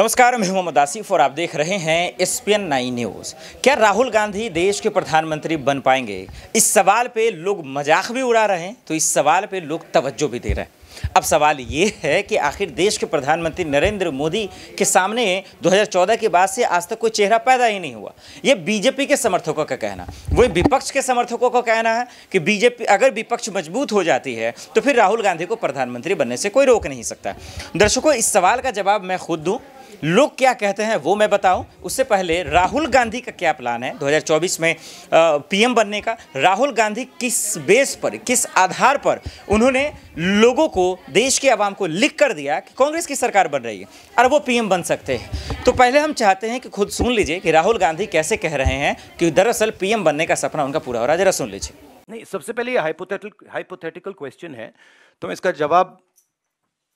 नमस्कार मैं मोहम्मद आसिफ और आप देख रहे हैं S P N nine news क्या राहुल गांधी देश के प्रधानमंत्री बन पाएंगे इस सवाल पे लोग मजाक भी उड़ा रहे हैं तो इस सवाल पे लोग तवज्जो भी दे रहे हैं अब सवाल ये है कि आखिर देश के प्रधानमंत्री नरेंद्र मोदी के सामने 2014 के बाद से आज तक कोई चेहरा पैदा ही नहीं हुआ ये बीजेपी के समर्थकों का कहना वही विपक्ष के समर्थकों का कहना है कि बीजेपी अगर विपक्ष मजबूत हो जाती है तो फिर राहुल गांधी को प्रधानमंत्री बनने से कोई रोक नहीं सकता दर्शकों इस सवाल का जवाब मैं खुद दूँ लोग क्या कहते हैं वो मैं बताऊं उससे पहले राहुल गांधी का क्या प्लान है 2024 में पीएम बनने का राहुल गांधी किस बेस पर किस आधार पर उन्होंने लोगों को देश के आवाम को लिख कर दिया कि कांग्रेस की सरकार बन रही है और वो पीएम बन सकते हैं तो पहले हम चाहते हैं कि खुद सुन लीजिए कि राहुल गांधी कैसे कह रहे हैं कि दरअसल पीएम बनने का सपना उनका पूरा हो रहा है जरा सुन लीजिए नहीं सबसे पहले ये हाइपोथेटिकल हाइपोथेटिकल क्वेश्चन है तो मैं इसका जवाब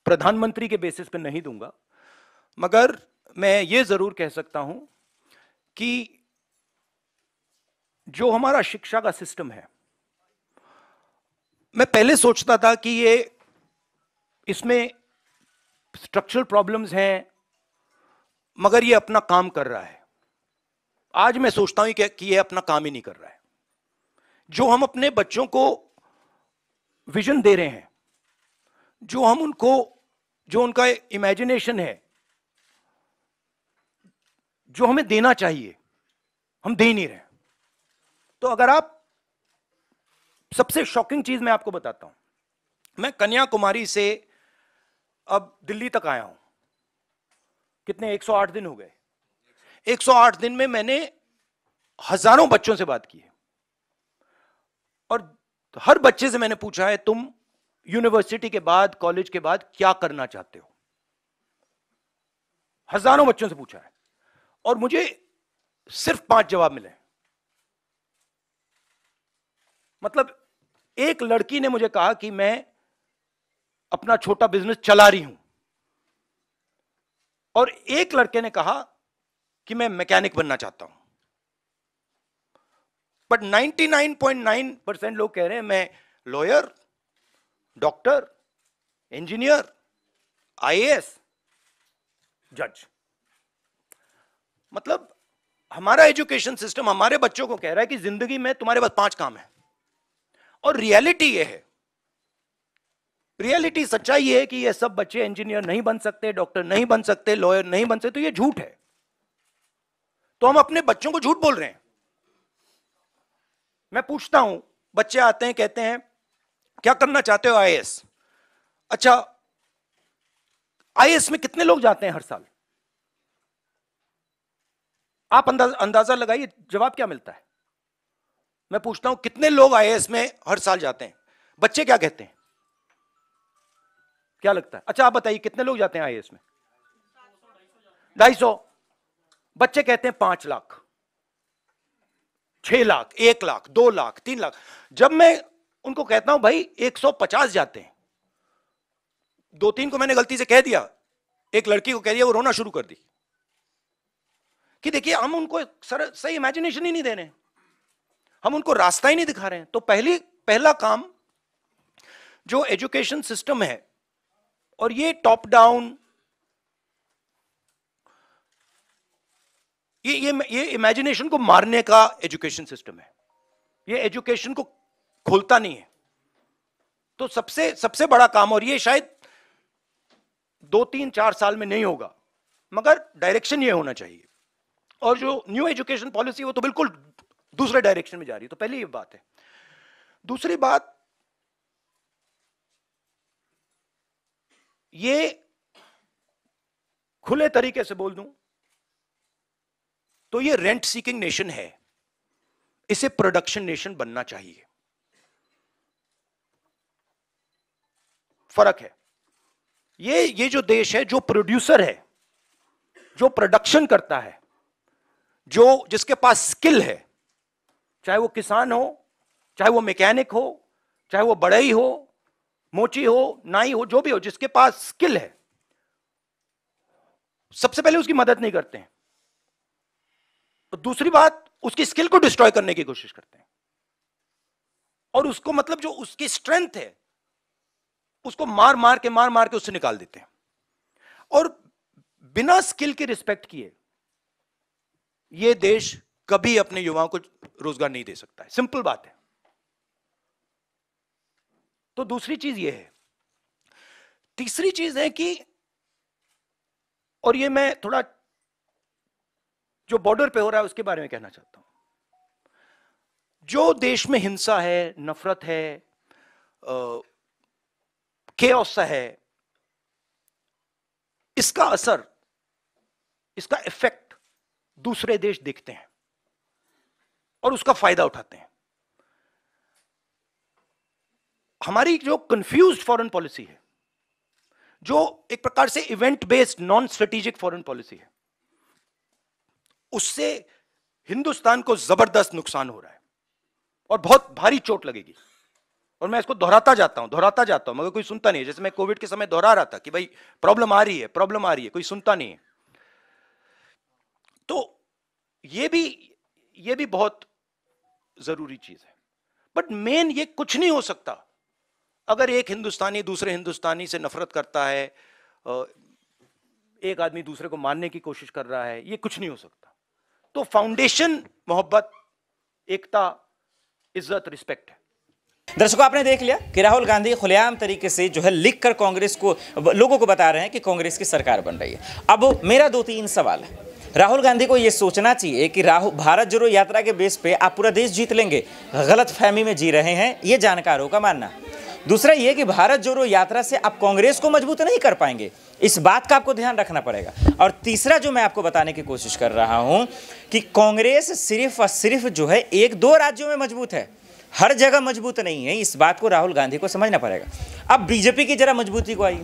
प्रधानमंत्री के बेसिस पे नहीं दूंगा मगर मैं ये ज़रूर कह सकता हूं कि जो हमारा शिक्षा का सिस्टम है मैं पहले सोचता था कि ये इसमें स्ट्रक्चरल प्रॉब्लम्स हैं मगर ये अपना काम कर रहा है आज मैं सोचता हूं कि ये अपना काम ही नहीं कर रहा है जो हम अपने बच्चों को विजन दे रहे हैं जो हम उनको जो उनका इमेजिनेशन है जो हमें देना चाहिए हम दे नहीं रहे तो अगर आप सबसे शॉकिंग चीज मैं आपको बताता हूं मैं कन्याकुमारी से अब दिल्ली तक आया हूं कितने 108 दिन हो गए 108 दिन में मैंने हजारों बच्चों से बात की है और हर बच्चे से मैंने पूछा है तुम यूनिवर्सिटी के बाद कॉलेज के बाद क्या करना चाहते हो हजारों बच्चों से पूछा है और मुझे सिर्फ पांच जवाब मिले मतलब एक लड़की ने मुझे कहा कि मैं अपना छोटा बिजनेस चला रही हूं और एक लड़के ने कहा कि मैं मैकेनिक बनना चाहता हूं बट 99.9 परसेंट लोग कह रहे हैं मैं लॉयर डॉक्टर इंजीनियर आईएएस जज मतलब हमारा एजुकेशन सिस्टम हमारे बच्चों को कह रहा है कि जिंदगी में तुम्हारे पास पांच काम है और रियलिटी ये है रियलिटी सच्चाई ये है कि ये सब बच्चे इंजीनियर नहीं बन सकते डॉक्टर नहीं बन सकते लॉयर नहीं बन सकते तो ये झूठ है तो हम अपने बच्चों को झूठ बोल रहे हैं मैं पूछता हूं बच्चे आते हैं कहते हैं क्या करना चाहते हो आईएएस अच्छा आईएएस में कितने लोग जाते हैं हर साल आप अंदाज, अंदाजा लगाइए जवाब क्या मिलता है मैं पूछता हूं कितने लोग आए इसमें हर साल जाते हैं बच्चे क्या कहते हैं क्या लगता है अच्छा आप बताइए कितने लोग जाते हैं आए इसमें ढाई सौ बच्चे कहते हैं पांच लाख छह लाख एक लाख दो लाख तीन लाख जब मैं उनको कहता हूं भाई एक सौ पचास जाते हैं दो तीन को मैंने गलती से कह दिया एक लड़की को कह दिया वो रोना शुरू कर दी कि देखिए हम उनको सर सही इमेजिनेशन ही नहीं दे रहे हम उनको रास्ता ही नहीं दिखा रहे हैं तो पहली पहला काम जो एजुकेशन सिस्टम है और ये टॉप डाउन ये ये ये इमेजिनेशन को मारने का एजुकेशन सिस्टम है ये एजुकेशन को खोलता नहीं है तो सबसे सबसे बड़ा काम और ये शायद दो तीन चार साल में नहीं होगा मगर डायरेक्शन ये होना चाहिए और जो न्यू एजुकेशन पॉलिसी वो तो बिल्कुल दूसरे डायरेक्शन में जा रही है तो पहली ये बात है दूसरी बात ये खुले तरीके से बोल दूं तो ये रेंट सीकिंग नेशन है इसे प्रोडक्शन नेशन बनना चाहिए फर्क है ये ये जो देश है जो प्रोड्यूसर है जो प्रोडक्शन करता है जो जिसके पास स्किल है चाहे वो किसान हो चाहे वो मैकेनिक हो चाहे वो बड़ई हो मोची हो नाई हो जो भी हो जिसके पास स्किल है सबसे पहले उसकी मदद नहीं करते हैं और तो दूसरी बात उसकी स्किल को डिस्ट्रॉय करने की कोशिश करते हैं और उसको मतलब जो उसकी स्ट्रेंथ है उसको मार मार के मार मार के उससे निकाल देते हैं और बिना स्किल के रिस्पेक्ट किए ये देश कभी अपने युवाओं को रोजगार नहीं दे सकता है सिंपल बात है तो दूसरी चीज ये है तीसरी चीज है कि और ये मैं थोड़ा जो बॉर्डर पे हो रहा है उसके बारे में कहना चाहता हूं जो देश में हिंसा है नफरत है के सा है इसका असर इसका इफेक्ट दूसरे देश देखते हैं और उसका फायदा उठाते हैं हमारी जो कंफ्यूज फॉरेन पॉलिसी है जो एक प्रकार से event based non strategic foreign policy है उससे हिंदुस्तान को जबरदस्त नुकसान हो रहा है और बहुत भारी चोट लगेगी और मैं इसको दोहराता जाता हूं दोहराता जाता हूं मगर कोई सुनता नहीं है जैसे मैं कोविड के समय दोहरा रहा था कि भाई प्रॉब्लम आ रही है प्रॉब्लम आ रही है कोई सुनता नहीं है तो ये भी ये भी बहुत जरूरी चीज है बट मेन ये कुछ नहीं हो सकता अगर एक हिंदुस्तानी दूसरे हिंदुस्तानी से नफरत करता है एक आदमी दूसरे को मारने की कोशिश कर रहा है ये कुछ नहीं हो सकता तो फाउंडेशन मोहब्बत एकता इज्जत रिस्पेक्ट है दर्शकों आपने देख लिया कि राहुल गांधी खुलेआम तरीके से जो है लिख कर कांग्रेस को लोगों को बता रहे हैं कि कांग्रेस की सरकार बन रही है अब मेरा दो तीन सवाल है राहुल गांधी को ये सोचना चाहिए कि राहुल भारत जोड़ो यात्रा के बेस पे आप पूरा देश जीत लेंगे गलत फहमी में जी रहे हैं ये जानकारों का मानना दूसरा ये कि भारत जोड़ो यात्रा से आप कांग्रेस को मजबूत नहीं कर पाएंगे इस बात का आपको ध्यान रखना पड़ेगा और तीसरा जो मैं आपको बताने की कोशिश कर रहा हूँ कि कांग्रेस सिर्फ और सिर्फ जो है एक दो राज्यों में मजबूत है हर जगह मजबूत नहीं है इस बात को राहुल गांधी को समझना पड़ेगा अब बीजेपी की जरा मजबूती को आई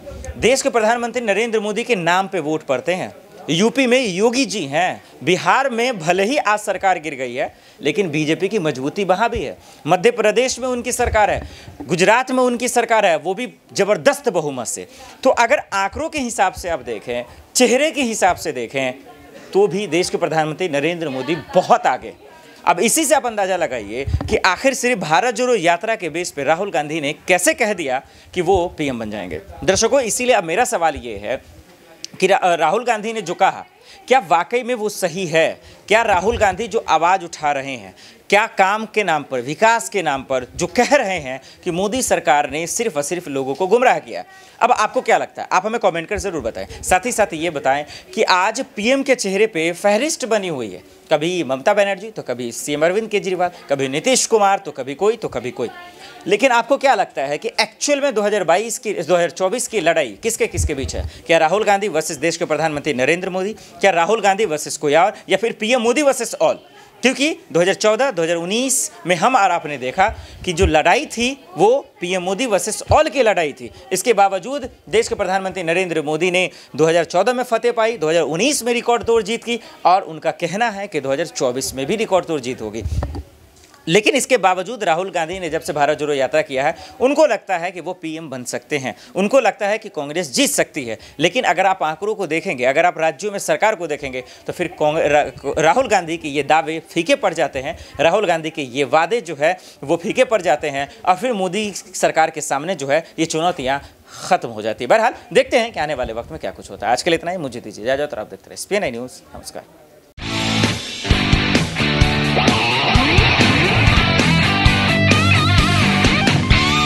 देश के प्रधानमंत्री नरेंद्र मोदी के नाम पे वोट पड़ते हैं यूपी में योगी जी हैं बिहार में भले ही आज सरकार गिर गई है लेकिन बीजेपी की मजबूती वहाँ भी है मध्य प्रदेश में उनकी सरकार है गुजरात में उनकी सरकार है वो भी ज़बरदस्त बहुमत से तो अगर आंकड़ों के हिसाब से आप देखें चेहरे के हिसाब से देखें तो भी देश के प्रधानमंत्री नरेंद्र मोदी बहुत आगे अब इसी से आप अंदाज़ा लगाइए कि आखिर सिर्फ भारत जोड़ो यात्रा के बेस पर राहुल गांधी ने कैसे कह दिया कि वो पीएम बन जाएंगे दर्शकों इसीलिए अब मेरा सवाल ये है कि राहुल गांधी ने जो कहा क्या वाकई में वो सही है क्या राहुल गांधी जो आवाज़ उठा रहे हैं क्या काम के नाम पर विकास के नाम पर जो कह रहे हैं कि मोदी सरकार ने सिर्फ और सिर्फ लोगों को गुमराह किया अब आपको क्या लगता है आप हमें कमेंट कर ज़रूर बताएं साथ ही साथ ये बताएं कि आज पीएम के चेहरे पे फहरिस्त बनी हुई है कभी ममता बनर्जी तो कभी सीएम अरविंद केजरीवाल कभी नीतीश कुमार तो कभी कोई तो कभी कोई लेकिन आपको क्या लगता है कि एक्चुअल में 2022 की 2024 की लड़ाई किसके किसके बीच है क्या राहुल गांधी वर्सेस देश के प्रधानमंत्री नरेंद्र मोदी क्या राहुल गांधी वर्सेस कोई और या फिर पीएम मोदी वर्सेस ऑल क्योंकि 2014-2019 में हम और आपने देखा कि जो लड़ाई थी वो पीएम मोदी वर्सेस ऑल की लड़ाई थी इसके बावजूद देश के प्रधानमंत्री नरेंद्र मोदी ने 2014 में फतेह पाई 2019 में रिकॉर्ड तोड़ जीत की और उनका कहना है कि 2024 में भी रिकॉर्ड तोड़ जीत होगी लेकिन इसके बावजूद राहुल गांधी ने जब से भारत जोड़ो यात्रा किया है उनको लगता है कि वो पीएम बन सकते हैं उनको लगता है कि कांग्रेस जीत सकती है लेकिन अगर आप आंकड़ों को देखेंगे अगर आप राज्यों में सरकार को देखेंगे तो फिर राहुल गांधी के ये दावे फीके पड़ जाते हैं राहुल गांधी के ये वादे जो है वो फीके पड़ जाते हैं और फिर मोदी सरकार के सामने जो है ये चुनौतियाँ खत्म हो जाती है बहरहाल देखते हैं कि आने वाले वक्त में क्या कुछ होता है आज के लिए इतना ही मुझे दीजिए जाओ तो आप देखते रहे एस न्यूज़ नमस्कार